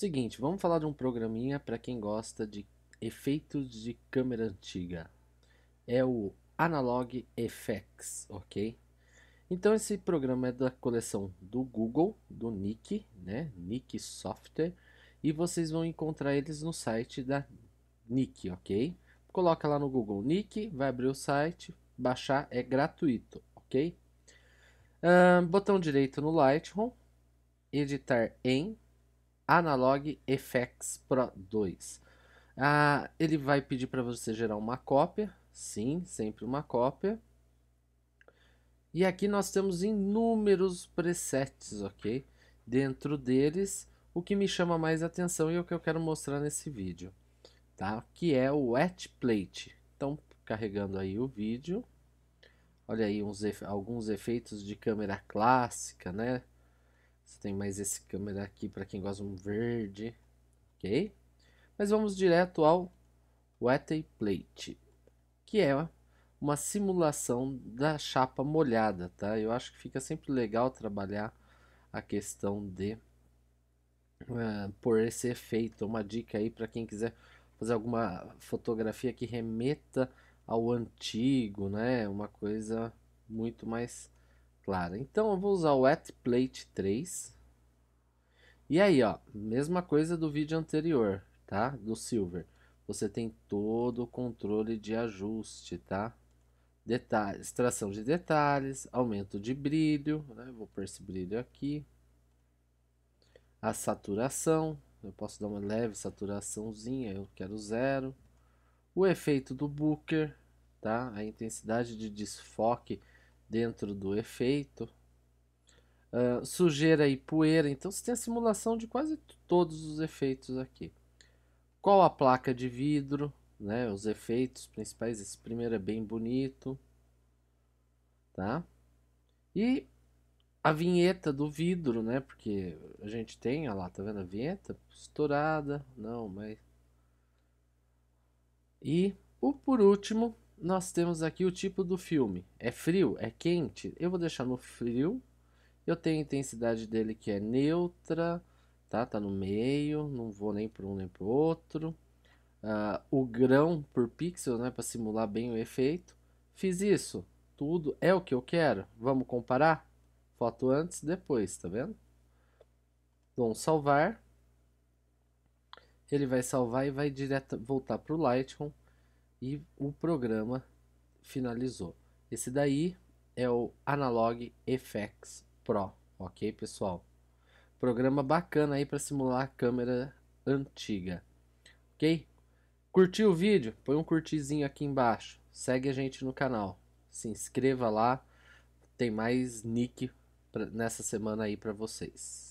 Seguinte, vamos falar de um programinha para quem gosta de efeitos de câmera antiga. É o Analog Effects, ok? Então esse programa é da coleção do Google, do Nick, né? Nick Software, e vocês vão encontrar eles no site da Nick, ok? Coloca lá no Google Nick, vai abrir o site, baixar é gratuito, ok? Um, botão direito no Lightroom, editar em Analog FX Pro 2. Ah, ele vai pedir para você gerar uma cópia, sim, sempre uma cópia. E aqui nós temos inúmeros presets, ok? Dentro deles, o que me chama mais atenção e é o que eu quero mostrar nesse vídeo, tá? Que é o Wet Plate. Então, carregando aí o vídeo. Olha aí uns, alguns efeitos de câmera clássica, né? Você tem mais esse câmera aqui para quem gosta de um verde, ok? Mas vamos direto ao Wet Plate, que é uma simulação da chapa molhada, tá? Eu acho que fica sempre legal trabalhar a questão de uh, por esse efeito. Uma dica aí para quem quiser fazer alguma fotografia que remeta ao antigo, né? Uma coisa muito mais clara. Então eu vou usar o wet plate 3. E aí, ó, mesma coisa do vídeo anterior, tá? Do silver. Você tem todo o controle de ajuste, tá? Detalhes, extração de detalhes, aumento de brilho, né? Vou pôr esse brilho aqui. A saturação, eu posso dar uma leve saturaçãozinha, eu quero zero. O efeito do booker, tá? A intensidade de desfoque dentro do efeito. Uh, sujeira e poeira. Então você tem a simulação de quase todos os efeitos aqui. Qual a placa de vidro, né? Os efeitos principais. Esse primeiro é bem bonito, tá? E a vinheta do vidro, né? Porque a gente tem, olha lá, tá vendo a vinheta? Estourada, não, mas... E o por último, nós temos aqui o tipo do filme. É frio? É quente? Eu vou deixar no frio. Eu tenho a intensidade dele que é neutra, tá? Tá no meio, não vou nem para um nem para o outro. Uh, o grão por pixel, né, para simular bem o efeito. Fiz isso, tudo é o que eu quero. Vamos comparar? Foto antes, depois, tá vendo? vamos salvar. Ele vai salvar e vai direto voltar para o Lightroom e o programa finalizou. Esse daí é o Analog FX Pro, ok pessoal? Programa bacana aí para simular a câmera antiga, ok? Curtiu o vídeo? Põe um curtizinho aqui embaixo, segue a gente no canal, se inscreva lá, tem mais nick pra, nessa semana aí para vocês.